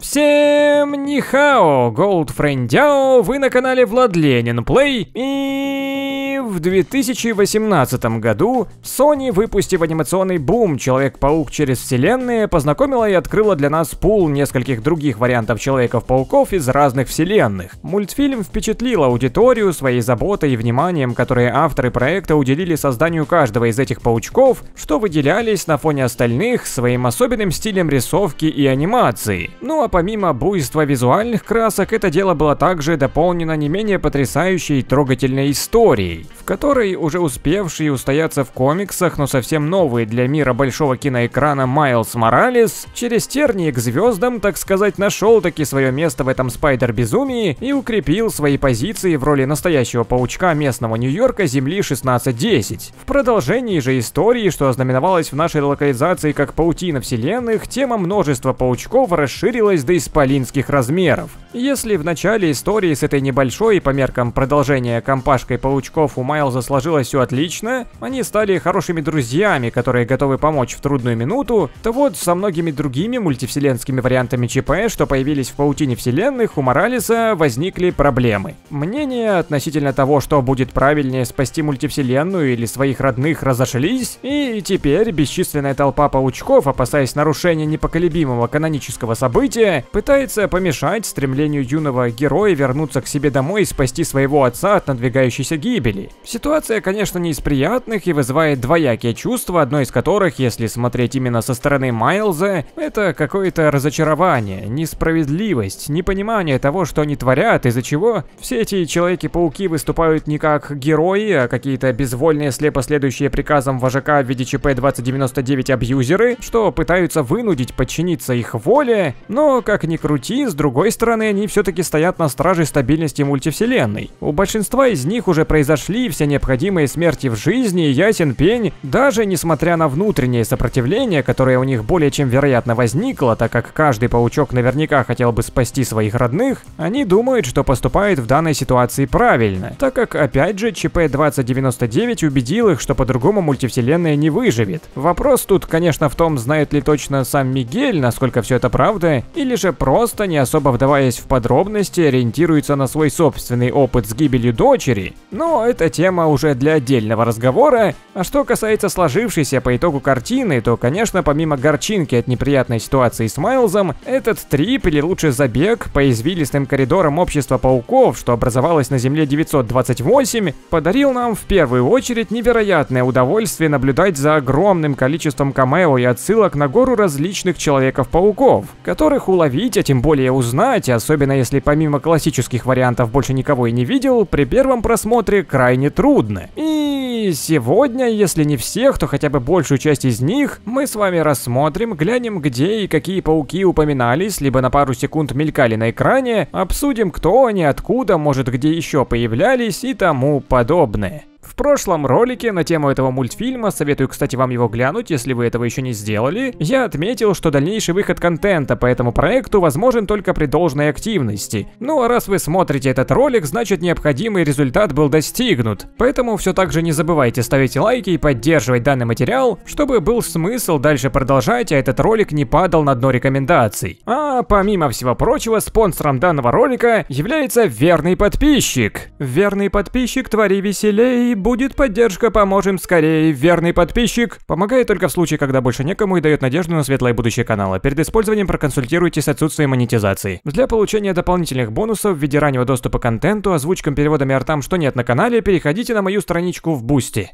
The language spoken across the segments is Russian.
Всем нихао, Голд вы на канале Влад Ленин Плей, и в 2018 году Sony, выпустив анимационный бум «Человек-паук через вселенные», познакомила и открыла для нас пул нескольких других вариантов Человеков-пауков из разных вселенных. Мультфильм впечатлил аудиторию своей заботой и вниманием, которые авторы проекта уделили созданию каждого из этих паучков, что выделялись на фоне остальных своим особенным стилем рисовки и анимации. Ну а помимо буйства визуальных красок, это дело было также дополнено не менее потрясающей и трогательной историей, в которой уже успевший устояться в комиксах, но совсем новый для мира большого киноэкрана Майлз Моралес, через тернии к звездам, так сказать, нашел таки свое место в этом спайдер-безумии и укрепил свои позиции в роли настоящего паучка местного Нью-Йорка Земли 1610. В продолжении же истории, что ознаменовалось в нашей локализации как паутина вселенных, тема множества паучков расширилась разрослось до исполинских размеров. Если в начале истории с этой небольшой по меркам продолжения компашкой паучков у Майлза сложилось все отлично, они стали хорошими друзьями, которые готовы помочь в трудную минуту, то вот со многими другими мультивселенскими вариантами ЧП, что появились в паутине вселенных, у Моралиса возникли проблемы. Мнения относительно того, что будет правильнее спасти мультивселенную или своих родных, разошлись, и теперь бесчисленная толпа паучков, опасаясь нарушения непоколебимого канонического события, пытается помешать стремлению юного героя вернуться к себе домой и спасти своего отца от надвигающейся гибели. Ситуация, конечно, не из приятных и вызывает двоякие чувства, одно из которых, если смотреть именно со стороны Майлза, это какое-то разочарование, несправедливость, непонимание того, что они творят, из-за чего все эти Человеки-пауки выступают не как герои, а какие-то безвольные слепо следующие приказам вожака в виде ЧП-2099 абьюзеры, что пытаются вынудить подчиниться их воле, но как ни крути, с другой стороны, они все-таки стоят на страже стабильности мультивселенной. У большинства из них уже произошли все необходимые смерти в жизни, ясен пень, даже несмотря на внутреннее сопротивление, которое у них более чем вероятно возникло, так как каждый паучок наверняка хотел бы спасти своих родных, они думают, что поступают в данной ситуации правильно, так как, опять же, ЧП-2099 убедил их, что по-другому мультивселенная не выживет. Вопрос тут, конечно, в том, знает ли точно сам Мигель, насколько все это правда, или или же просто, не особо вдаваясь в подробности, ориентируется на свой собственный опыт с гибелью дочери, но это тема уже для отдельного разговора. А что касается сложившейся по итогу картины, то, конечно, помимо горчинки от неприятной ситуации с Майлзом, этот трип или лучше забег по извилистым коридорам общества пауков, что образовалось на Земле 928, подарил нам в первую очередь невероятное удовольствие наблюдать за огромным количеством камео и отсылок на гору различных Человеков-пауков, которых у уловить, а тем более узнать, особенно если помимо классических вариантов больше никого и не видел, при первом просмотре крайне трудно. И сегодня, если не всех, то хотя бы большую часть из них, мы с вами рассмотрим, глянем где и какие пауки упоминались, либо на пару секунд мелькали на экране, обсудим кто они, откуда, может где еще появлялись и тому подобное прошлом ролике на тему этого мультфильма, советую, кстати, вам его глянуть, если вы этого еще не сделали, я отметил, что дальнейший выход контента по этому проекту возможен только при должной активности. Ну а раз вы смотрите этот ролик, значит необходимый результат был достигнут. Поэтому все так же не забывайте ставить лайки и поддерживать данный материал, чтобы был смысл дальше продолжать, а этот ролик не падал на дно рекомендаций. А помимо всего прочего, спонсором данного ролика является верный подписчик. Верный подписчик, твори веселее и будь Будет поддержка, поможем скорее. Верный подписчик помогает только в случае, когда больше некому и дает надежду на светлое будущее канала. Перед использованием проконсультируйтесь с отсутствием монетизации. Для получения дополнительных бонусов в виде раннего доступа к контенту, озвучкам, переводам и артам, что нет на канале, переходите на мою страничку в Бусти.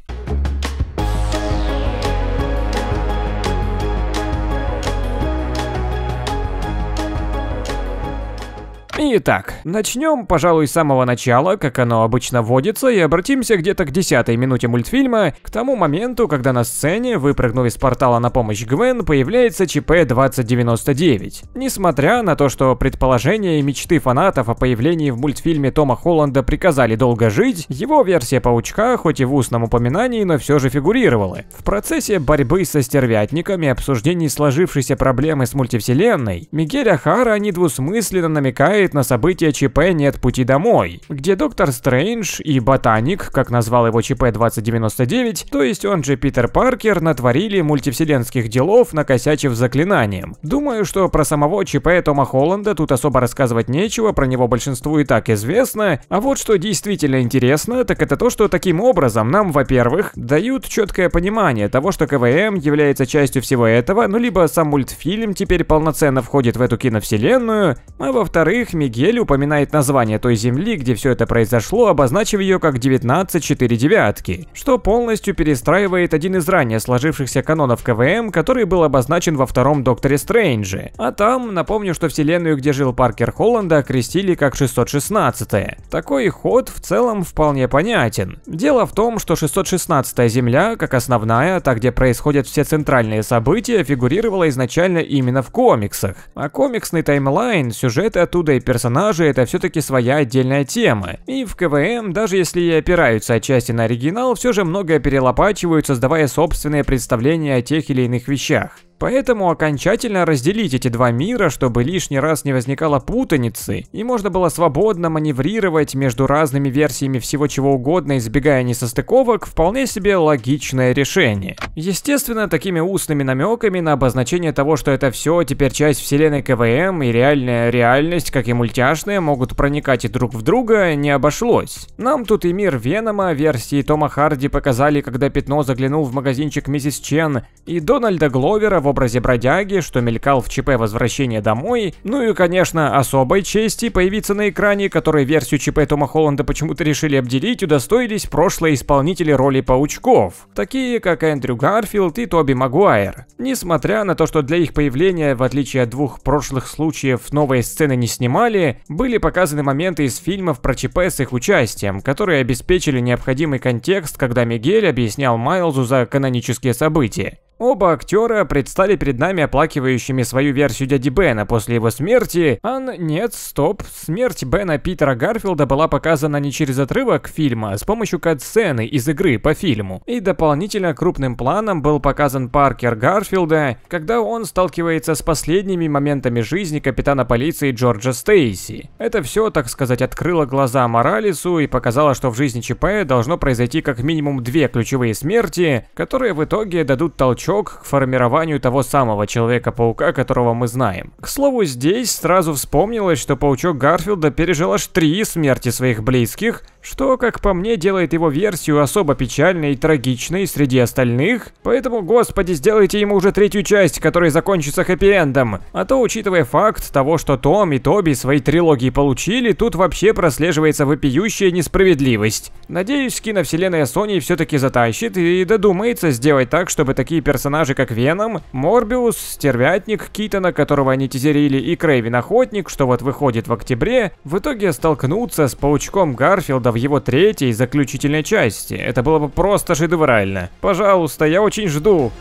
Итак, начнем, пожалуй, с самого начала, как оно обычно водится, и обратимся где-то к десятой минуте мультфильма, к тому моменту, когда на сцене, выпрыгнув из портала на помощь Гвен, появляется ЧП-2099. Несмотря на то, что предположения и мечты фанатов о появлении в мультфильме Тома Холланда приказали долго жить, его версия Паучка, хоть и в устном упоминании, но все же фигурировала. В процессе борьбы со стервятниками, обсуждений сложившейся проблемы с мультивселенной, Мигель Ахара недвусмысленно намекает на событие ЧП «Нет пути домой», где доктор Стрэндж и Ботаник, как назвал его ЧП 2099, то есть он же Питер Паркер, натворили мультивселенских делов, накосячив заклинанием. Думаю, что про самого ЧП Тома Холланда тут особо рассказывать нечего, про него большинству и так известно, а вот что действительно интересно, так это то, что таким образом нам, во-первых, дают четкое понимание того, что КВМ является частью всего этого, ну либо сам мультфильм теперь полноценно входит в эту киновселенную, а во-вторых, Мигель упоминает название той земли, где все это произошло, обозначив ее как 1949 девятки, что полностью перестраивает один из ранее сложившихся канонов КВМ, который был обозначен во втором Докторе Стрэнджи. А там, напомню, что вселенную, где жил Паркер Холланда, окрестили как 616 -е. Такой ход в целом вполне понятен. Дело в том, что 616 Земля, как основная, та, где происходят все центральные события, фигурировала изначально именно в комиксах. А комиксный таймлайн, сюжеты оттуда и Персонажи – это все-таки своя отдельная тема. И в КВМ, даже если и опираются отчасти на оригинал, все же многое перелопачивают, создавая собственные представления о тех или иных вещах. Поэтому окончательно разделить эти два мира, чтобы лишний раз не возникало путаницы, и можно было свободно маневрировать между разными версиями всего чего угодно, избегая несостыковок, вполне себе логичное решение. Естественно, такими устными намеками на обозначение того, что это все теперь часть вселенной КВМ и реальная реальность, как и мультяшная, могут проникать и друг в друга, не обошлось. Нам тут и мир Венома версии Тома Харди показали, когда Пятно заглянул в магазинчик Миссис Чен, и Дональда Гловера в в образе бродяги, что мелькал в ЧП «Возвращение домой», ну и, конечно, особой чести появиться на экране, которой версию ЧП Тома Холланда почему-то решили обделить, удостоились прошлые исполнители роли паучков, такие как Эндрю Гарфилд и Тоби Магуайр. Несмотря на то, что для их появления, в отличие от двух прошлых случаев, новые сцены не снимали, были показаны моменты из фильмов про ЧП с их участием, которые обеспечили необходимый контекст, когда Мигель объяснял Майлзу за канонические события. Оба актера представили предстали перед нами оплакивающими свою версию дяди Бена после его смерти, а нет, стоп, смерть Бена Питера Гарфилда была показана не через отрывок фильма, а с помощью кат-сцены из игры по фильму. И дополнительно крупным планом был показан Паркер Гарфилда, когда он сталкивается с последними моментами жизни капитана полиции Джорджа Стейси. Это все, так сказать, открыло глаза Моралису и показало, что в жизни ЧП должно произойти как минимум две ключевые смерти, которые в итоге дадут толчок к формированию того самого Человека-паука, которого мы знаем. К слову, здесь сразу вспомнилось, что паучок Гарфилда пережил аж три смерти своих близких – что, как по мне, делает его версию особо печальной и трагичной среди остальных, поэтому, господи, сделайте ему уже третью часть, которая закончится хэппи-эндом, а то, учитывая факт того, что Том и Тоби свои трилогии получили, тут вообще прослеживается вопиющая несправедливость. Надеюсь, киновселенная Sony все-таки затащит и додумается сделать так, чтобы такие персонажи, как Веном, Морбиус, Стервятник, Китона, которого они тизерили, и Крейвин Охотник, что вот выходит в октябре, в итоге столкнутся с Паучком Гарфилда его третьей заключительной части. Это было бы просто шедеврально. Пожалуйста, я очень жду.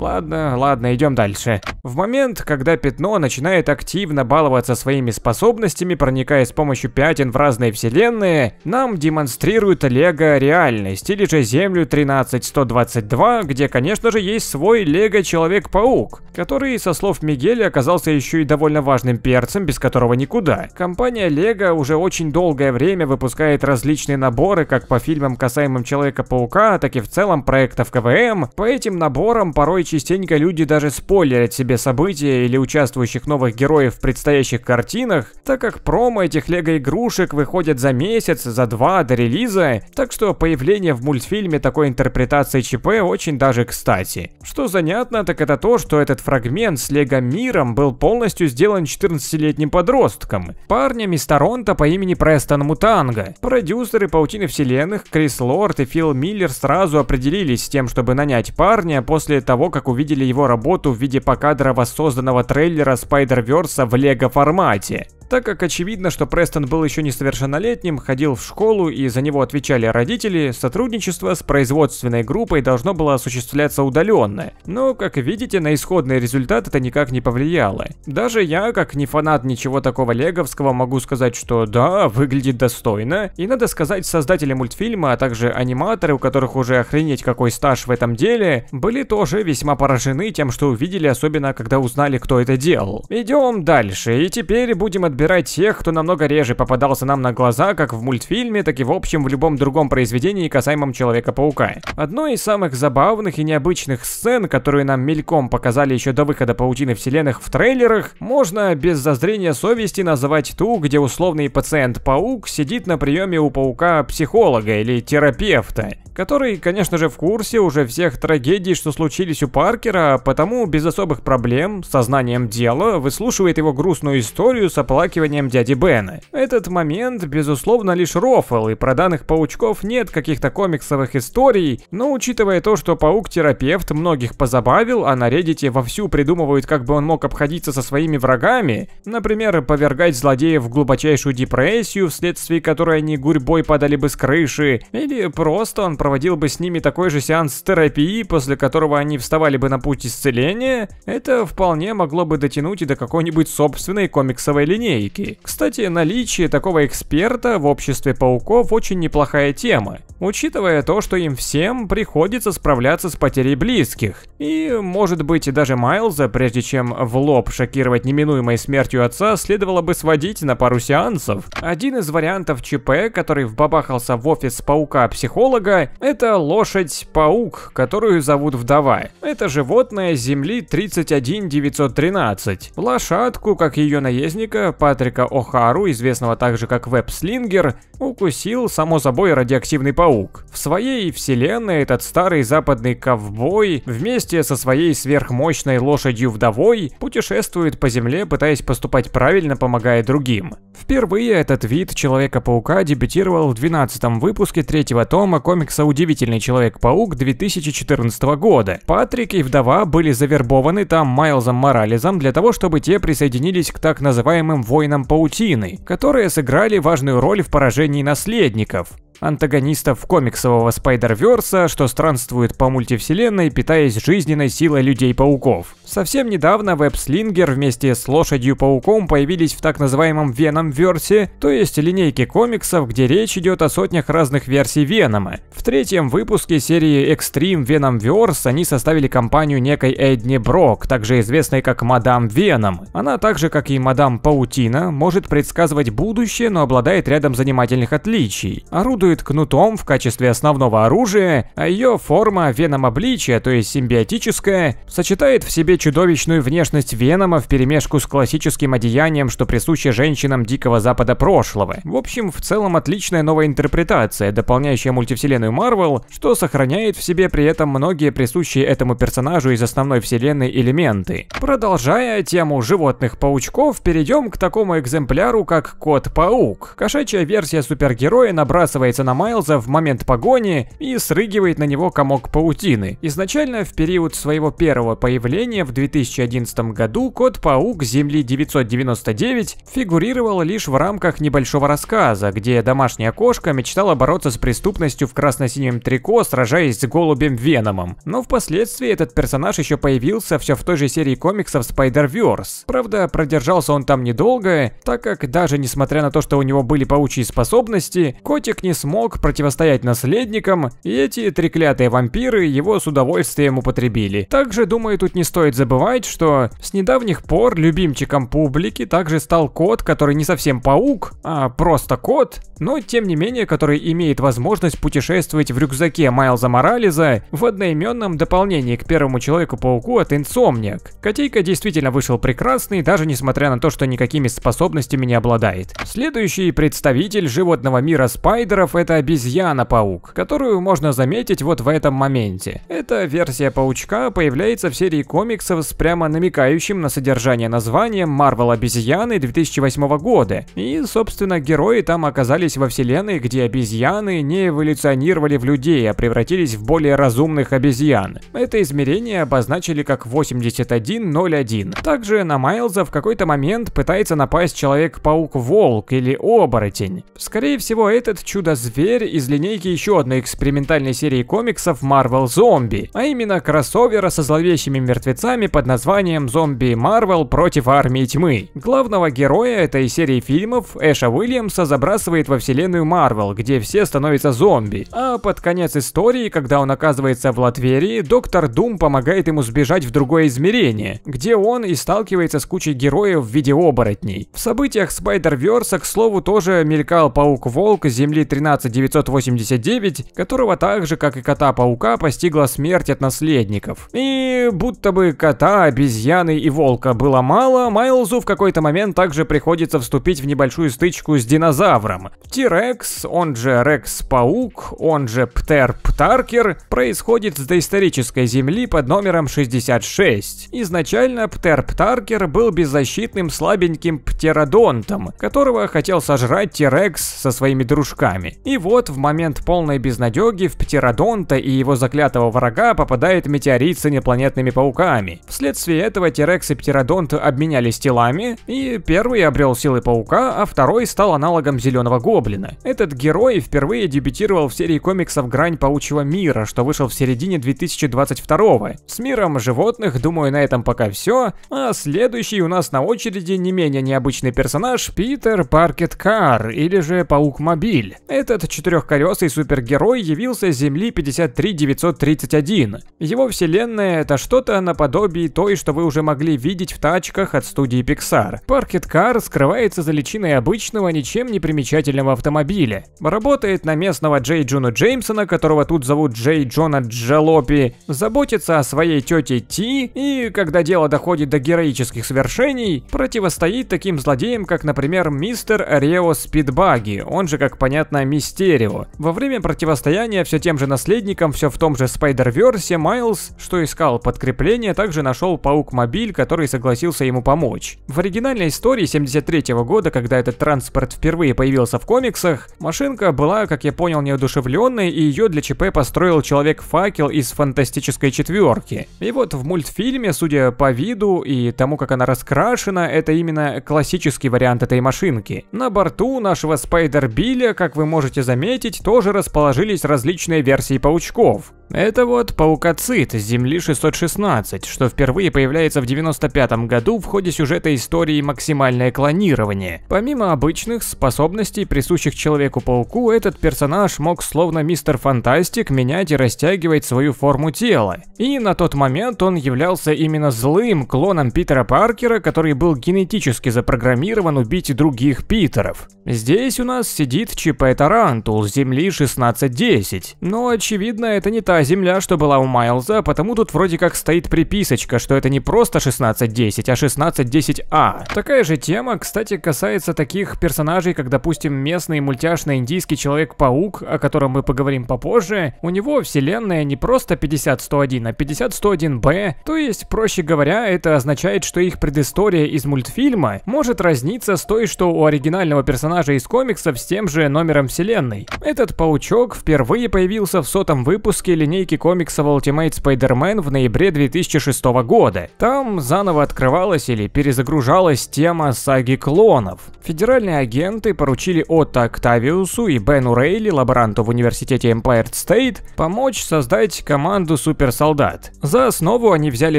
Ладно, ладно, идем дальше. В момент, когда пятно начинает активно баловаться своими способностями, проникая с помощью пятен в разные вселенные, нам демонстрирует Лего реальность, или же Землю 13122, где, конечно же, есть свой Лего Человек-паук, который, со слов Мигеля, оказался еще и довольно важным перцем, без которого никуда. Компания Лего уже очень долгое время выпускает различные наборы, как по фильмам касаемым Человека-паука, так и в целом проектов КВМ. По этим наборам порой частенько люди даже спойлерят себе события или участвующих новых героев в предстоящих картинах, так как промо этих лего-игрушек выходят за месяц, за два до релиза, так что появление в мультфильме такой интерпретации ЧП очень даже кстати. Что занятно, так это то, что этот фрагмент с лего-миром был полностью сделан 14-летним подростком, парнями из Торонто по имени Престон Мутанга. Продюсеры Паутины Вселенных Крис Лорд и Фил Миллер сразу определились с тем, чтобы нанять парня после того, как как увидели его работу в виде покадрово созданного трейлера Spider-Verse в лего формате так как очевидно, что Престон был еще несовершеннолетним, ходил в школу и за него отвечали родители, сотрудничество с производственной группой должно было осуществляться удаленно. Но, как видите, на исходный результат это никак не повлияло. Даже я, как не фанат ничего такого леговского, могу сказать, что да, выглядит достойно. И надо сказать, создатели мультфильма, а также аниматоры, у которых уже охренеть какой стаж в этом деле, были тоже весьма поражены тем, что увидели, особенно когда узнали, кто это делал. Идем дальше, и теперь будем отбирать подбирать тех, кто намного реже попадался нам на глаза, как в мультфильме, так и в общем в любом другом произведении, касаемом Человека-паука. Одной из самых забавных и необычных сцен, которые нам мельком показали еще до выхода Паутины Вселенных в трейлерах, можно без зазрения совести называть ту, где условный пациент-паук сидит на приеме у паука-психолога или терапевта который, конечно же, в курсе уже всех трагедий, что случились у Паркера, а потому без особых проблем, сознанием дела, выслушивает его грустную историю с оплакиванием дяди Бена. Этот момент, безусловно, лишь рофл, и про данных паучков нет каких-то комиксовых историй, но учитывая то, что паук-терапевт многих позабавил, а на Reddit вовсю придумывают, как бы он мог обходиться со своими врагами, например, повергать злодеев в глубочайшую депрессию, вследствие которой они гурьбой падали бы с крыши, или просто он проводил бы с ними такой же сеанс терапии, после которого они вставали бы на путь исцеления, это вполне могло бы дотянуть и до какой-нибудь собственной комиксовой линейки. Кстати, наличие такого эксперта в обществе пауков очень неплохая тема, учитывая то, что им всем приходится справляться с потерей близких. И, может быть, и даже Майлза, прежде чем в лоб шокировать неминуемой смертью отца, следовало бы сводить на пару сеансов. Один из вариантов ЧП, который вбабахался в офис паука-психолога, это лошадь-паук, которую зовут вдова. Это животное Земли 31913. Лошадку, как ее наездника, Патрика О'Хару, известного также как Веб-слингер, укусил, само собой, радиоактивный паук. В своей вселенной этот старый западный ковбой вместе со своей сверхмощной лошадью-вдовой путешествует по Земле, пытаясь поступать правильно, помогая другим. Впервые этот вид Человека-паука дебютировал в 12 выпуске третьего тома комикса появился удивительный Человек-паук 2014 года. Патрик и вдова были завербованы там Майлзом Морализом для того, чтобы те присоединились к так называемым воинам паутины, которые сыграли важную роль в поражении наследников антагонистов комиксового Спайдерверса, что странствует по мультивселенной, питаясь жизненной силой людей-пауков. Совсем недавно веб-слингер вместе с лошадью-пауком появились в так называемом Веном-версе, то есть линейке комиксов, где речь идет о сотнях разных версий Венома. В третьем выпуске серии Extreme Venom Verse они составили компанию некой Эдни Брок, также известной как Мадам Веном. Она так же, как и Мадам Паутина, может предсказывать будущее, но обладает рядом занимательных отличий. Орудует орудует кнутом в качестве основного оружия, а ее форма веномобличия, то есть симбиотическая, сочетает в себе чудовищную внешность венома в перемешку с классическим одеянием, что присуще женщинам Дикого Запада прошлого. В общем, в целом отличная новая интерпретация, дополняющая мультивселенную Марвел, что сохраняет в себе при этом многие присущие этому персонажу из основной вселенной элементы. Продолжая тему животных-паучков, перейдем к такому экземпляру, как Кот-паук. Кошачья версия супергероя набрасывается бросается на Майлза в момент погони и срыгивает на него комок паутины. Изначально в период своего первого появления в 2011 году Кот-паук Земли 999 фигурировал лишь в рамках небольшого рассказа, где домашняя кошка мечтала бороться с преступностью в красно-синем трико, сражаясь с голубем Веномом. Но впоследствии этот персонаж еще появился все в той же серии комиксов Spider-Verse. Правда, продержался он там недолго, так как даже несмотря на то, что у него были паучьи способности, котик не смог смог противостоять наследникам, и эти треклятые вампиры его с удовольствием употребили. Также, думаю, тут не стоит забывать, что с недавних пор любимчиком публики также стал кот, который не совсем паук, а просто кот, но тем не менее, который имеет возможность путешествовать в рюкзаке Майлза Морализа в одноименном дополнении к первому Человеку-пауку от Инсомниак. Котейка действительно вышел прекрасный, даже несмотря на то, что никакими способностями не обладает. Следующий представитель животного мира спайдеров Грифов это обезьяна-паук, которую можно заметить вот в этом моменте. Эта версия паучка появляется в серии комиксов с прямо намекающим на содержание названием Marvel обезьяны 2008 года. И, собственно, герои там оказались во вселенной, где обезьяны не эволюционировали в людей, а превратились в более разумных обезьян. Это измерение обозначили как 8101. Также на Майлза в какой-то момент пытается напасть Человек-паук-волк или оборотень. Скорее всего, этот чудо зверь из линейки еще одной экспериментальной серии комиксов Marvel Zombie, а именно кроссовера со зловещими мертвецами под названием Zombie Marvel против армии тьмы». Главного героя этой серии фильмов Эша Уильямса забрасывает во вселенную Marvel, где все становятся зомби. А под конец истории, когда он оказывается в Латверии, доктор Дум помогает ему сбежать в другое измерение, где он и сталкивается с кучей героев в виде оборотней. В событиях Spider-Verse, к слову, тоже мелькал Паук-Волк Земли 13 13989, которого так же, как и кота-паука, постигла смерть от наследников. И будто бы кота, обезьяны и волка было мало, Майлзу в какой-то момент также приходится вступить в небольшую стычку с динозавром. Тирекс, он же Рекс-паук, он же Птер-птаркер, происходит с доисторической земли под номером 66. Изначально Птер-птаркер был беззащитным слабеньким птеродонтом, которого хотел сожрать Тирекс со своими дружками. И вот в момент полной безнадеги в Птеродонта и его заклятого врага попадает метеорит с инопланетными пауками. Вследствие этого Терекс и Птеродонт обменялись телами, и первый обрел силы паука, а второй стал аналогом Зеленого Гоблина. Этот герой впервые дебютировал в серии комиксов «Грань паучьего мира», что вышел в середине 2022 С миром животных, думаю, на этом пока все, а следующий у нас на очереди не менее необычный персонаж Питер Паркет Кар, или же Паук Мобиль. Это этот четырехколесый супергерой явился с Земли 53931. Его вселенная — это что-то наподобие той, что вы уже могли видеть в тачках от студии Pixar. Parket Car скрывается за личиной обычного, ничем не примечательного автомобиля. Работает на местного Джей Джона Джеймсона, которого тут зовут Джей Джона Джалопи, заботится о своей тете Ти и, когда дело доходит до героических свершений, противостоит таким злодеям, как, например, мистер Рео Спидбаги, он же, как понятно, мистер Мистерио. Во время противостояния все тем же наследником, все в том же Спайдерверсе, Майлз, что искал подкрепление, также нашел Паук-мобиль, который согласился ему помочь. В оригинальной истории 73 -го года, когда этот транспорт впервые появился в комиксах, машинка была, как я понял, неодушевленной, и ее для ЧП построил человек-факел из фантастической четверки. И вот в мультфильме, судя по виду и тому, как она раскрашена, это именно классический вариант этой машинки. На борту нашего Спайдер-Билля, как вы можете можете заметить, тоже расположились различные версии паучков. Это вот паукоцит с Земли 616, что впервые появляется в 95 году в ходе сюжета истории «Максимальное клонирование». Помимо обычных способностей, присущих Человеку-пауку, этот персонаж мог словно Мистер Фантастик менять и растягивать свою форму тела. И на тот момент он являлся именно злым клоном Питера Паркера, который был генетически запрограммирован убить других Питеров. Здесь у нас сидит Чипе Тарантул с Земли 1610, но очевидно это не та та земля, что была у Майлза, потому тут вроде как стоит приписочка, что это не просто 1610, а 1610А. Такая же тема, кстати, касается таких персонажей, как, допустим, местный мультяшный индийский Человек-паук, о котором мы поговорим попозже. У него вселенная не просто 50101, а 50101Б, то есть, проще говоря, это означает, что их предыстория из мультфильма может разниться с той, что у оригинального персонажа из комиксов с тем же номером вселенной. Этот паучок впервые появился в сотом выпуске или линейки комиксов Ultimate Spider-Man в ноябре 2006 года. Там заново открывалась или перезагружалась тема саги клонов. Федеральные агенты поручили Отто Октавиусу и Бену Рейли, лаборанту в университете Empire State, помочь создать команду суперсолдат. За основу они взяли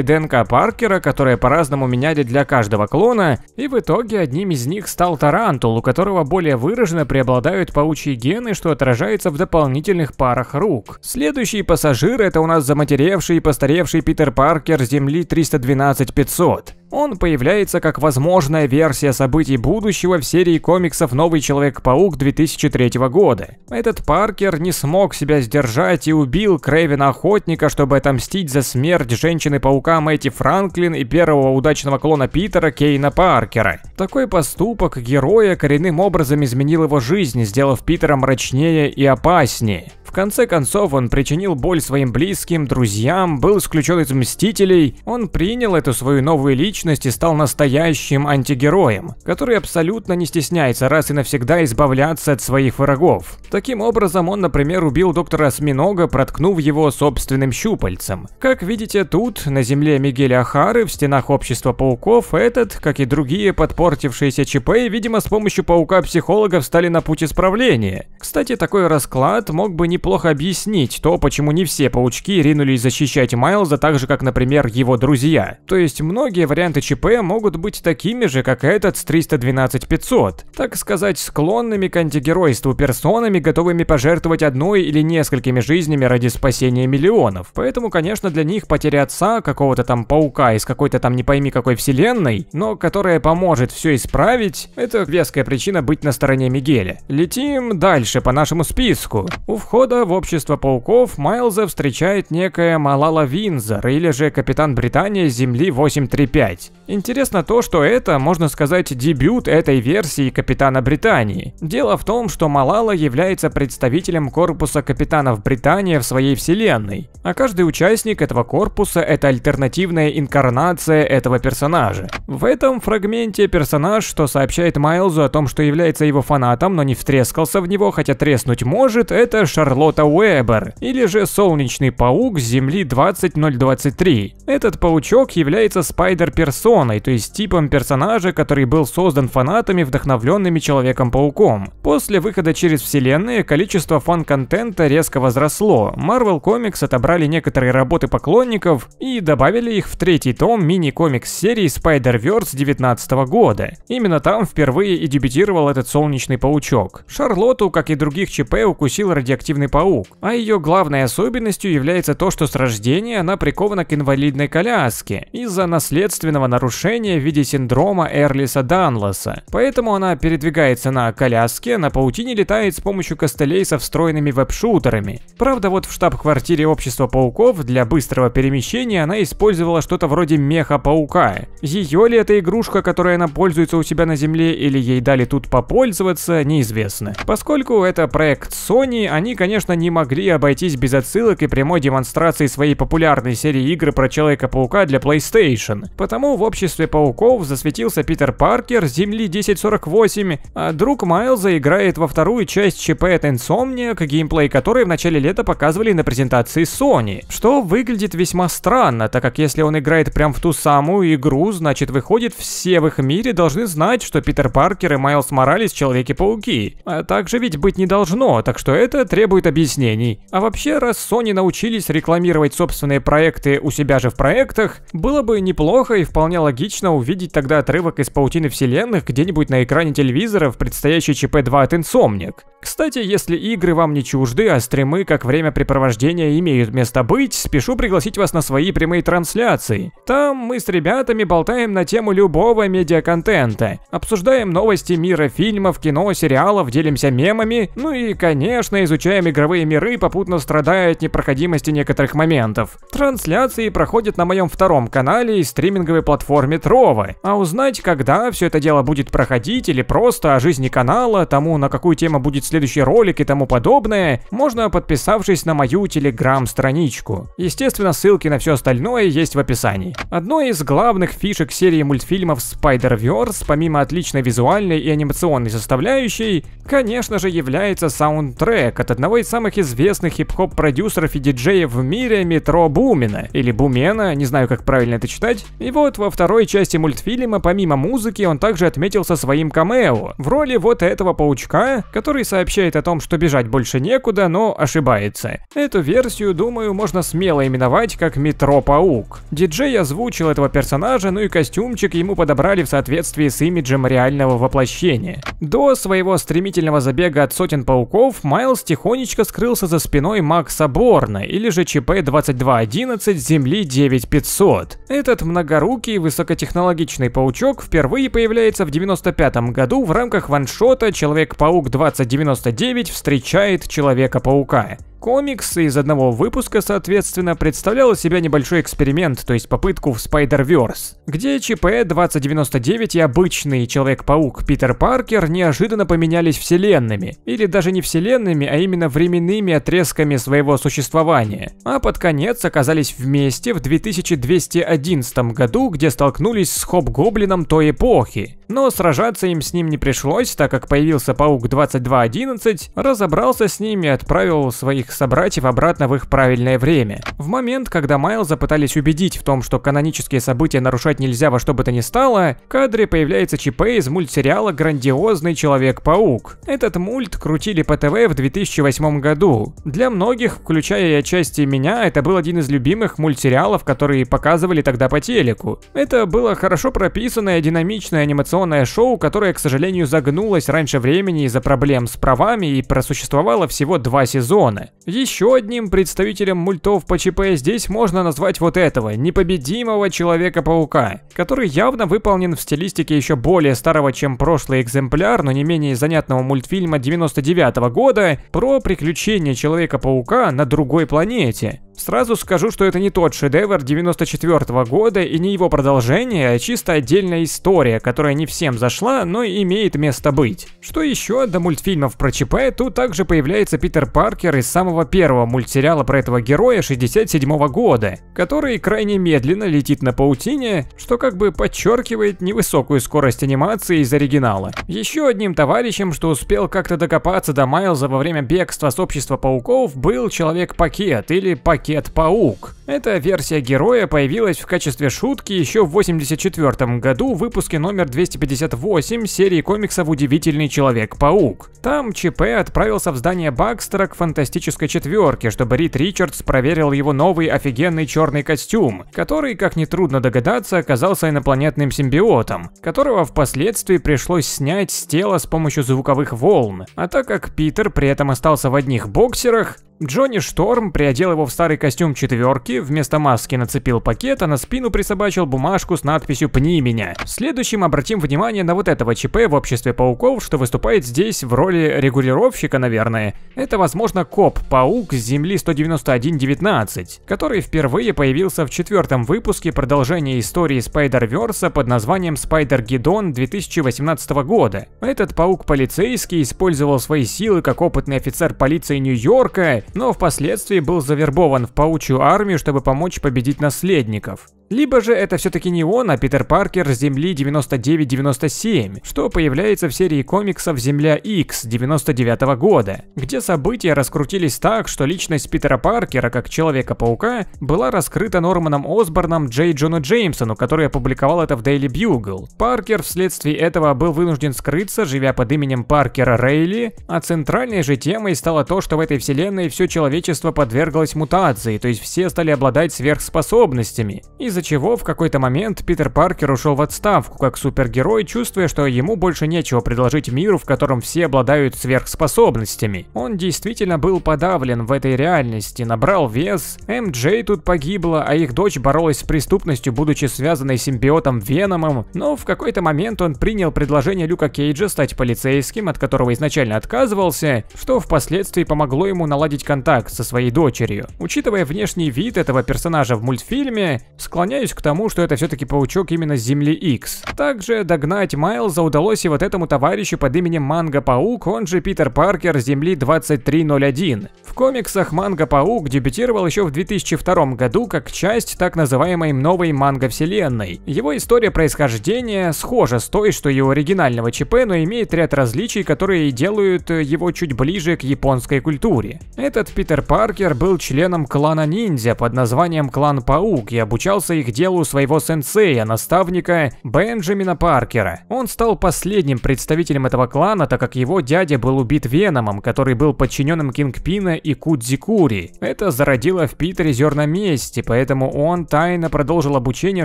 ДНК Паркера, которая по-разному меняли для каждого клона, и в итоге одним из них стал Тарантул, у которого более выраженно преобладают паучьи гены, что отражается в дополнительных парах рук. Следующий пассажир – это у нас заматеревший и постаревший Питер Паркер Земли 312-500. Он появляется как возможная версия событий будущего в серии комиксов «Новый Человек-паук» 2003 года. Этот Паркер не смог себя сдержать и убил Крэвина Охотника, чтобы отомстить за смерть Женщины-паука Мэти Франклин и первого удачного клона Питера Кейна Паркера. Такой поступок героя коренным образом изменил его жизнь, сделав Питера мрачнее и опаснее. В конце концов, он причинил боль своим близким, друзьям, был исключен из Мстителей, он принял эту свою новую личность личности стал настоящим антигероем, который абсолютно не стесняется раз и навсегда избавляться от своих врагов. Таким образом, он, например, убил доктора Осьминога, проткнув его собственным щупальцем. Как видите, тут, на земле Мигеля Хары в стенах Общества Пауков, этот, как и другие подпортившиеся ЧП, видимо, с помощью паука-психолога встали на путь исправления. Кстати, такой расклад мог бы неплохо объяснить то, почему не все паучки ринулись защищать Майлза так же, как, например, его друзья. То есть многие варианты варианты ЧП могут быть такими же, как этот с 312-500, так сказать, склонными к антигеройству персонами, готовыми пожертвовать одной или несколькими жизнями ради спасения миллионов. Поэтому, конечно, для них потеря отца, какого-то там паука из какой-то там не пойми какой вселенной, но которая поможет все исправить, это веская причина быть на стороне Мигеля. Летим дальше по нашему списку. У входа в общество пауков Майлза встречает некая Малала Винзор, или же капитан Британия Земли 835 играть. Интересно то, что это, можно сказать, дебют этой версии Капитана Британии. Дело в том, что Малала является представителем корпуса Капитанов Британии в своей вселенной, а каждый участник этого корпуса это альтернативная инкарнация этого персонажа. В этом фрагменте персонаж, что сообщает Майлзу о том, что является его фанатом, но не втрескался в него, хотя треснуть может, это Шарлотта Уэбер, или же Солнечный паук с Земли 20023. Этот паучок является спайдер-персонажем персоной, то есть типом персонажа, который был создан фанатами, вдохновленными Человеком-пауком. После выхода через вселенные количество фан-контента резко возросло. Marvel Comics отобрали некоторые работы поклонников и добавили их в третий том мини-комикс серии Spider-Verse 19 года. Именно там впервые и дебютировал этот солнечный паучок. Шарлотту, как и других ЧП, укусил радиоактивный паук, а ее главной особенностью является то, что с рождения она прикована к инвалидной коляске из-за наследственной умственного нарушения в виде синдрома Эрлиса Данлоса. Поэтому она передвигается на коляске, на паутине летает с помощью костылей со встроенными веб-шутерами. Правда, вот в штаб-квартире Общества Пауков для быстрого перемещения она использовала что-то вроде меха-паука. Ее ли это игрушка, которой она пользуется у себя на Земле, или ей дали тут попользоваться, неизвестно. Поскольку это проект Sony, они, конечно, не могли обойтись без отсылок и прямой демонстрации своей популярной серии игр про Человека-паука для PlayStation, потому Потому в обществе пауков засветился Питер Паркер Земли 1048, а друг Майлза играет во вторую часть ЧП от Insomniac, геймплей которой в начале лета показывали на презентации Sony. Что выглядит весьма странно, так как если он играет прям в ту самую игру, значит выходит все в их мире должны знать, что Питер Паркер и Майлз Моралис Человеки-пауки. А также ведь быть не должно, так что это требует объяснений. А вообще, раз Sony научились рекламировать собственные проекты у себя же в проектах, было бы неплохо и вполне логично увидеть тогда отрывок из «Паутины вселенных» где-нибудь на экране телевизора в предстоящей ЧП-2 от Insomniac. Кстати, если игры вам не чужды, а стримы как времяпрепровождения имеют место быть, спешу пригласить вас на свои прямые трансляции. Там мы с ребятами болтаем на тему любого медиаконтента, обсуждаем новости мира фильмов, кино, сериалов, делимся мемами, ну и, конечно, изучаем игровые миры, попутно страдая от непроходимости некоторых моментов. Трансляции проходят на моем втором канале и стриминговой цифровой платформе Трова. А узнать, когда все это дело будет проходить или просто о жизни канала, тому, на какую тему будет следующий ролик и тому подобное, можно подписавшись на мою телеграм-страничку. Естественно, ссылки на все остальное есть в описании. Одной из главных фишек серии мультфильмов Spider-Verse, помимо отличной визуальной и анимационной составляющей, конечно же является саундтрек от одного из самых известных хип-хоп продюсеров и диджеев в мире Метро Бумина, или Бумена, не знаю как правильно это читать. Его Вперед во второй части мультфильма, помимо музыки, он также отметился своим камео в роли вот этого паучка, который сообщает о том, что бежать больше некуда, но ошибается. Эту версию, думаю, можно смело именовать как Метро-паук. Диджей озвучил этого персонажа, ну и костюмчик ему подобрали в соответствии с имиджем реального воплощения. До своего стремительного забега от сотен пауков Майлз тихонечко скрылся за спиной Макса Борна, или же ЧП-2211 Земли 9500. Этот многорукий высокий, высокотехнологичный паучок впервые появляется в 1995 году в рамках ваншота «Человек-паук 2099 встречает Человека-паука». Комикс из одного выпуска, соответственно, представлял из себя небольшой эксперимент, то есть попытку в Spider-Verse, где ЧП-2099 и обычный Человек-паук Питер Паркер неожиданно поменялись вселенными, или даже не вселенными, а именно временными отрезками своего существования, а под конец оказались вместе в 2211 году, где столкнулись с Хоб-Гоблином той эпохи, но сражаться им с ним не пришлось, так как появился паук 2211, разобрался с ними и отправил своих собратьев обратно в их правильное время. В момент, когда Майлза пытались убедить в том, что канонические события нарушать нельзя во что бы то ни стало, в кадре появляется ЧП из мультсериала «Грандиозный Человек-паук». Этот мульт крутили по ТВ в 2008 году. Для многих, включая и отчасти меня, это был один из любимых мультсериалов, которые показывали тогда по телеку. Это было хорошо прописанное динамичное анимационное анимационное шоу, которое, к сожалению, загнулось раньше времени из-за проблем с правами и просуществовало всего два сезона. Еще одним представителем мультов по ЧП здесь можно назвать вот этого, непобедимого Человека-паука, который явно выполнен в стилистике еще более старого, чем прошлый экземпляр, но не менее занятного мультфильма 99 -го года про приключения Человека-паука на другой планете. Сразу скажу, что это не тот шедевр 94 -го года и не его продолжение, а чисто отдельная история, которая не всем зашла, но имеет место быть. Что еще до мультфильмов про ЧП, тут также появляется Питер Паркер из самого первого мультсериала про этого героя 67 -го года, который крайне медленно летит на паутине, что как бы подчеркивает невысокую скорость анимации из оригинала. Еще одним товарищем, что успел как-то докопаться до Майлза во время бегства с общества пауков, был Человек-пакет или Пакет Кет-паук. Эта версия героя появилась в качестве шутки еще в 1984 году в выпуске номер 258 серии комиксов «Удивительный Человек-паук». Там ЧП отправился в здание Бакстера к фантастической четверке, чтобы Рид Ричардс проверил его новый офигенный черный костюм, который, как нетрудно догадаться, оказался инопланетным симбиотом, которого впоследствии пришлось снять с тела с помощью звуковых волн. А так как Питер при этом остался в одних боксерах, Джонни Шторм приодел его в старый костюм четверки, вместо маски нацепил пакет, а на спину присобачил бумажку с надписью «Пни меня». Следующим обратим внимание на вот этого ЧП в обществе пауков, что выступает здесь в роли регулировщика, наверное. Это, возможно, коп-паук с Земли 19119, который впервые появился в четвертом выпуске продолжения истории Спайдерверса под названием Спайдер-Гидон 2018 года. Этот паук-полицейский использовал свои силы как опытный офицер полиции Нью-Йорка но впоследствии был завербован в паучью армию, чтобы помочь победить наследников – либо же это все-таки не он, а Питер Паркер с Земли 99-97, что появляется в серии комиксов «Земля X 99 -го года, где события раскрутились так, что личность Питера Паркера как Человека-паука была раскрыта Норманом Осборном Джей Джону Джеймсону, который опубликовал это в Daily Bugle. Паркер вследствие этого был вынужден скрыться, живя под именем Паркера Рейли, а центральной же темой стало то, что в этой вселенной все человечество подверглось мутации, то есть все стали обладать сверхспособностями, из-за чего в какой-то момент Питер Паркер ушел в отставку как супергерой, чувствуя, что ему больше нечего предложить миру, в котором все обладают сверхспособностями. Он действительно был подавлен в этой реальности, набрал вес, МДЖ тут погибла, а их дочь боролась с преступностью, будучи связанной с симбиотом Веномом, но в какой-то момент он принял предложение Люка Кейджа стать полицейским, от которого изначально отказывался, что впоследствии помогло ему наладить контакт со своей дочерью. Учитывая внешний вид этого персонажа в мультфильме, склонялся склоняюсь к тому, что это все-таки паучок именно с Земли X. Также догнать Майлза удалось и вот этому товарищу под именем Манго-паук, он же Питер Паркер Земли 2301. В комиксах Манго-паук дебютировал еще в 2002 году как часть так называемой новой манго-вселенной. Его история происхождения схожа с той, что и у оригинального ЧП, но имеет ряд различий, которые делают его чуть ближе к японской культуре. Этот Питер Паркер был членом клана ниндзя под названием Клан Паук и обучался вернуться и делу своего сенсея, наставника Бенджамина Паркера. Он стал последним представителем этого клана, так как его дядя был убит Веномом, который был подчиненным Кингпина и Кудзикури. Это зародило в Питере зерна мести, поэтому он тайно продолжил обучение,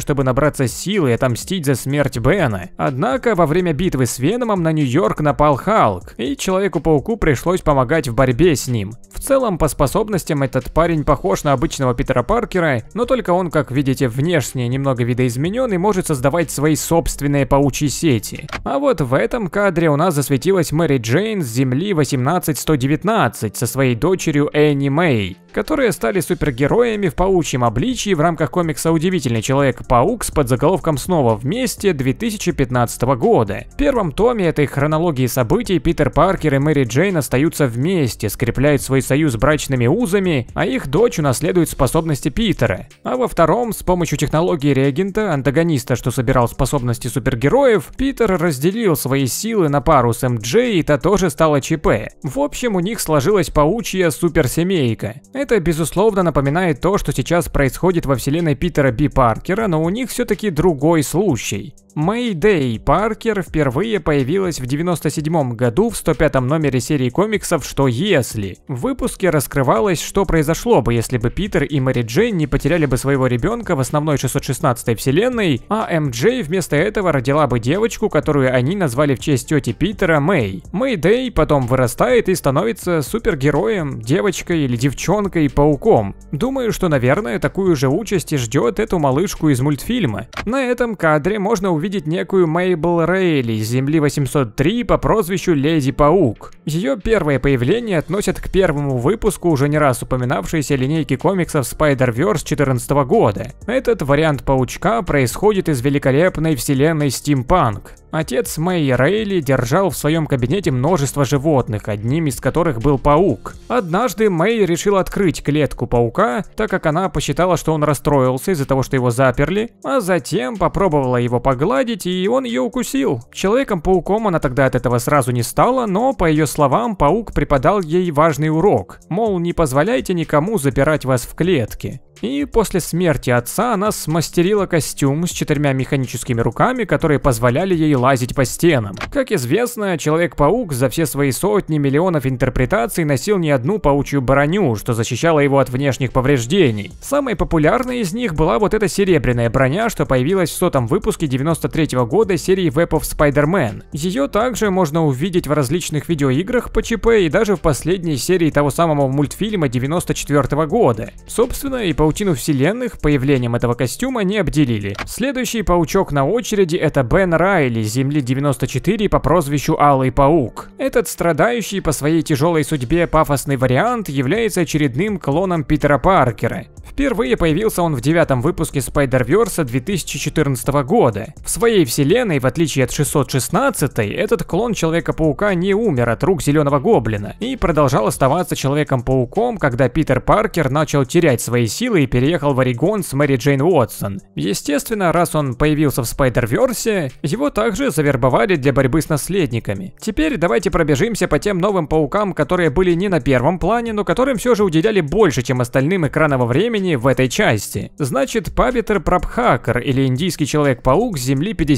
чтобы набраться силы и отомстить за смерть Бена. Однако во время битвы с Веномом на Нью-Йорк напал Халк, и Человеку-пауку пришлось помогать в борьбе с ним. В целом, по способностям этот парень похож на обычного Питера Паркера, но только он, как видите, внешне немного видоизменен и может создавать свои собственные паучьи сети. А вот в этом кадре у нас засветилась Мэри Джейн с Земли 18119 со своей дочерью Энни Мэй которые стали супергероями в паучьем обличии в рамках комикса «Удивительный Человек-паук» с подзаголовком «Снова вместе» 2015 года. В первом томе этой хронологии событий Питер Паркер и Мэри Джейн остаются вместе, скрепляют свой союз брачными узами, а их дочь унаследует способности Питера. А во втором, с помощью технологии реагента, антагониста, что собирал способности супергероев, Питер разделил свои силы на пару с МДЖ, эм и та тоже стала ЧП. В общем, у них сложилась паучья суперсемейка. Это, безусловно, напоминает то, что сейчас происходит во вселенной Питера Би Паркера, но у них все-таки другой случай. Мэй Дэй Паркер впервые появилась в 1997 году в 105 м номере серии комиксов «Что если?». В выпуске раскрывалось, что произошло бы, если бы Питер и Мэри Джейн не потеряли бы своего ребенка в основной 616 вселенной, а МД эм вместо этого родила бы девочку, которую они назвали в честь тети Питера Мэй. Мэй Дэй потом вырастает и становится супергероем, девочкой или девчонкой, и Пауком. Думаю, что, наверное, такую же участь и ждет эту малышку из мультфильма. На этом кадре можно увидеть некую Мейбл Рейли из Земли 803 по прозвищу Леди Паук. Ее первое появление относят к первому выпуску уже не раз упоминавшейся линейки комиксов Spider-Verse 2014 года. Этот вариант Паучка происходит из великолепной вселенной стимпанк. Отец Мэй Рейли держал в своем кабинете множество животных, одним из которых был паук. Однажды Мэй решил открыть открыть клетку паука, так как она посчитала, что он расстроился из-за того, что его заперли, а затем попробовала его погладить, и он ее укусил. Человеком-пауком она тогда от этого сразу не стала, но, по ее словам, паук преподал ей важный урок, мол, не позволяйте никому запирать вас в клетке. И после смерти отца она смастерила костюм с четырьмя механическими руками, которые позволяли ей лазить по стенам. Как известно, Человек-паук за все свои сотни миллионов интерпретаций носил не одну паучью броню, что защищало его от внешних повреждений. Самой популярной из них была вот эта серебряная броня, что появилась в сотом выпуске 93 -го года серии Web of Spider-Man. Ее также можно увидеть в различных видеоиграх по ЧП и даже в последней серии того самого мультфильма 94 -го года. Собственно, и по паутину вселенных появлением этого костюма не обделили. Следующий паучок на очереди это Бен Райли, Земли 94 по прозвищу Алый Паук. Этот страдающий по своей тяжелой судьбе пафосный вариант является очередным клоном Питера Паркера. Впервые появился он в девятом выпуске Spider-Verse 2014 года. В своей вселенной, в отличие от 616, этот клон Человека-паука не умер от рук Зеленого Гоблина и продолжал оставаться Человеком-пауком, когда Питер Паркер начал терять свои силы и переехал в Орегон с Мэри Джейн Уотсон. Естественно, раз он появился в Спайдер-Версе, его также завербовали для борьбы с наследниками. Теперь давайте пробежимся по тем новым паукам, которые были не на первом плане, но которым все же уделяли больше, чем остальным экранного времени в этой части. Значит, Павитер Прабхакар или индийский Человек-паук с Земли 50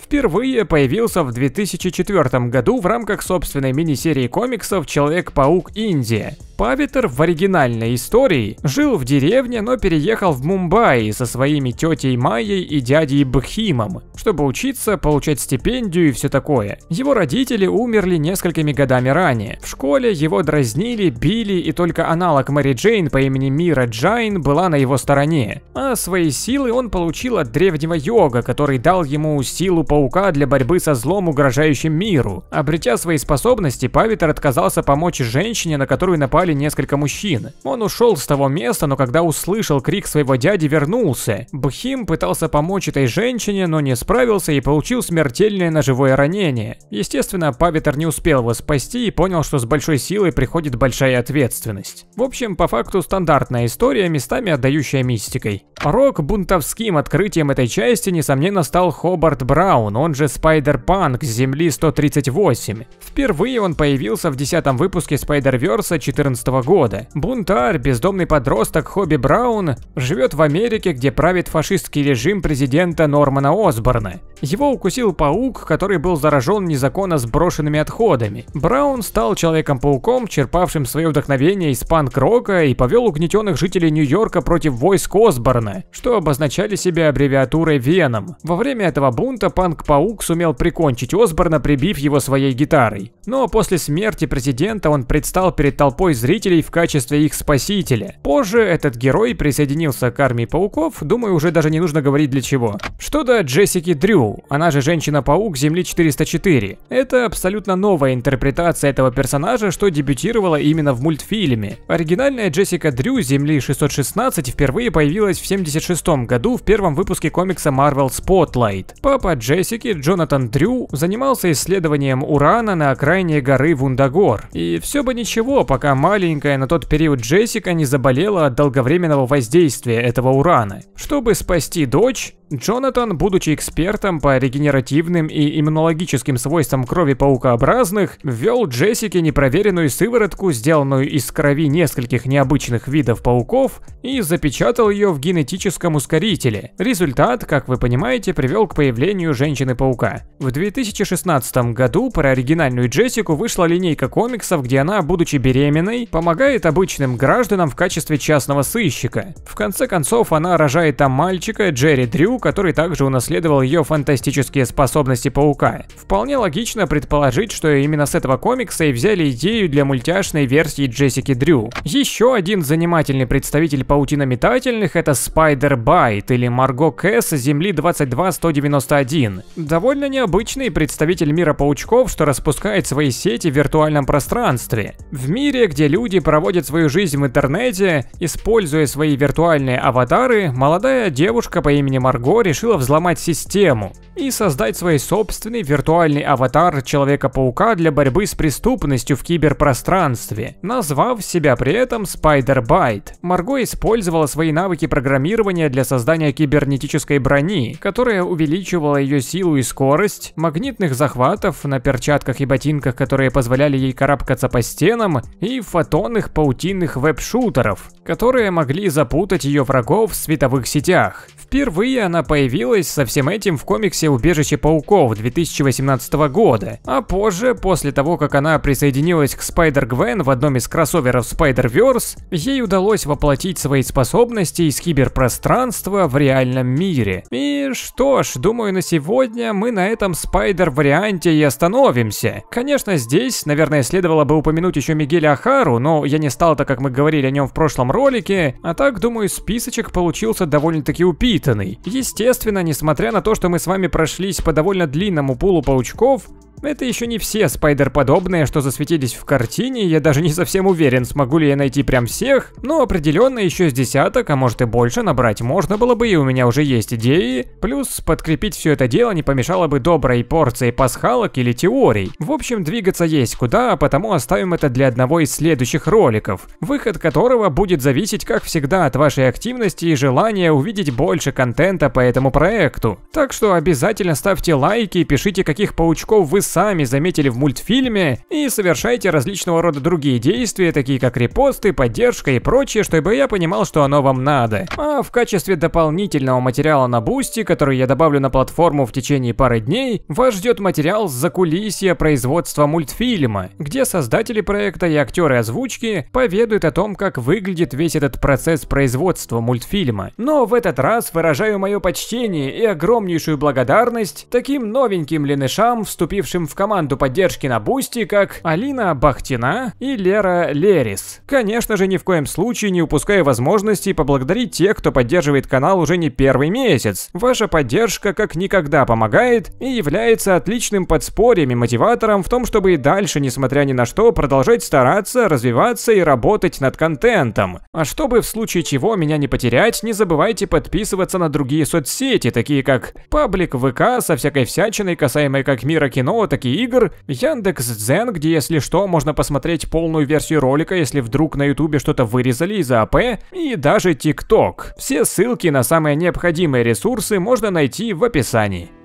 впервые появился в 2004 году в рамках собственной мини-серии комиксов «Человек-паук Индия». Павитер в оригинальной истории жил в деревне, но переехал в Мумбаи со своими тетей Майей и дядей Бхимом, чтобы учиться, получать стипендию и все такое. Его родители умерли несколькими годами ранее. В школе его дразнили, били, и только аналог Мэри Джейн по имени Мира Джайн была на его стороне. А свои силы он получил от древнего йога, который дал ему силу паука для борьбы со злом, угрожающим миру. Обретя свои способности, Павитер отказался помочь женщине, на которую напали погибли несколько мужчин. Он ушел с того места, но когда услышал крик своего дяди, вернулся. Бхим пытался помочь этой женщине, но не справился и получил смертельное ножевое ранение. Естественно, Павитер не успел его спасти и понял, что с большой силой приходит большая ответственность. В общем, по факту стандартная история, местами отдающая мистикой. Рок бунтовским открытием этой части, несомненно, стал Хобарт Браун, он же Спайдер-Панк с Земли 138. Впервые он появился в 10 выпуске Спайдер Верса 14 2014 года. Бунтарь, бездомный подросток Хобби Браун, живет в Америке, где правит фашистский режим президента Нормана Осборна. Его укусил паук, который был заражен незаконно сброшенными отходами. Браун стал Человеком-пауком, черпавшим свое вдохновение из панк-рока и повел угнетенных жителей Нью-Йорка против войск Осборна, что обозначали себя аббревиатурой Веном. Во время этого бунта панк-паук сумел прикончить Осборна, прибив его своей гитарой. Но после смерти президента он предстал перед толпой зрителей в качестве их спасителя. Позже этот герой присоединился к армии пауков, думаю, уже даже не нужно говорить для чего. Что до Джессики Дрю, она же Женщина-паук Земли 404. Это абсолютно новая интерпретация этого персонажа, что дебютировала именно в мультфильме. Оригинальная Джессика Дрю Земли 616 впервые появилась в 76 году в первом выпуске комикса Marvel Spotlight. Папа Джессики, Джонатан Дрю, занимался исследованием урана на окраине горы Вундагор. И все бы ничего, пока Marvel маленькая на тот период Джессика не заболела от долговременного воздействия этого урана. Чтобы спасти дочь, Джонатан, будучи экспертом по регенеративным и иммунологическим свойствам крови паукообразных, ввел Джессике непроверенную сыворотку, сделанную из крови нескольких необычных видов пауков, и запечатал ее в генетическом ускорителе. Результат, как вы понимаете, привел к появлению Женщины-паука. В 2016 году про оригинальную Джессику вышла линейка комиксов, где она, будучи беременной, помогает обычным гражданам в качестве частного сыщика. В конце концов, она рожает там мальчика Джерри Дрю, который также унаследовал ее фантастические способности паука. Вполне логично предположить, что именно с этого комикса и взяли идею для мультяшной версии Джессики Дрю. Еще один занимательный представитель паутина метательных это Спайдер Байт или Марго Кэс Земли 22191. Довольно необычный представитель мира паучков, что распускает свои сети в виртуальном пространстве. В мире, где люди проводят свою жизнь в интернете, используя свои виртуальные аватары, молодая девушка по имени Марго Го решила взломать систему и создать свой собственный виртуальный аватар Человека-паука для борьбы с преступностью в киберпространстве, назвав себя при этом Spider-Bite. Марго использовала свои навыки программирования для создания кибернетической брони, которая увеличивала ее силу и скорость, магнитных захватов на перчатках и ботинках, которые позволяли ей карабкаться по стенам, и фотонных паутинных веб-шутеров, которые могли запутать ее врагов в световых сетях. Впервые она появилась со всем этим в комиксе «Убежище пауков» 2018 года, а позже, после того, как она присоединилась к Спайдер-Гвен в одном из кроссоверов Spider-Verse, ей удалось воплотить свои способности из киберпространства в реальном мире. И что ж, думаю, на сегодня мы на этом Спайдер-варианте и остановимся. Конечно, здесь, наверное, следовало бы упомянуть еще Мигеля Ахару, но я не стал, так как мы говорили о нем в прошлом ролике, а так, думаю, списочек получился довольно-таки упитанный воспитанный. Естественно, несмотря на то, что мы с вами прошлись по довольно длинному пулу паучков, это еще не все спайдер-подобные, что засветились в картине, я даже не совсем уверен, смогу ли я найти прям всех, но определенно еще с десяток, а может и больше набрать можно было бы, и у меня уже есть идеи. Плюс подкрепить все это дело не помешало бы доброй порции пасхалок или теорий. В общем, двигаться есть куда, а потому оставим это для одного из следующих роликов, выход которого будет зависеть, как всегда, от вашей активности и желания увидеть больше контента по этому проекту. Так что обязательно ставьте лайки, и пишите, каких паучков вы сами заметили в мультфильме, и совершайте различного рода другие действия, такие как репосты, поддержка и прочее, чтобы я понимал, что оно вам надо. А в качестве дополнительного материала на бусте, который я добавлю на платформу в течение пары дней, вас ждет материал с закулисья производства мультфильма, где создатели проекта и актеры озвучки поведают о том, как выглядит весь этот процесс производства мультфильма. Но в этот раз выражаю мое почтение и огромнейшую благодарность таким новеньким ленышам, вступившим вступившим в команду поддержки на Бусти, как Алина Бахтина и Лера Лерис. Конечно же, ни в коем случае не упуская возможности поблагодарить тех, кто поддерживает канал уже не первый месяц. Ваша поддержка как никогда помогает и является отличным подспорьем и мотиватором в том, чтобы и дальше, несмотря ни на что, продолжать стараться, развиваться и работать над контентом. А чтобы в случае чего меня не потерять, не забывайте подписываться на другие соцсети, такие как паблик ВК со всякой всячиной, касаемой как мира кино, такие игр, Яндекс.Дзен, где, если что, можно посмотреть полную версию ролика, если вдруг на ютубе что-то вырезали из АП, и даже ТикТок. Все ссылки на самые необходимые ресурсы можно найти в описании.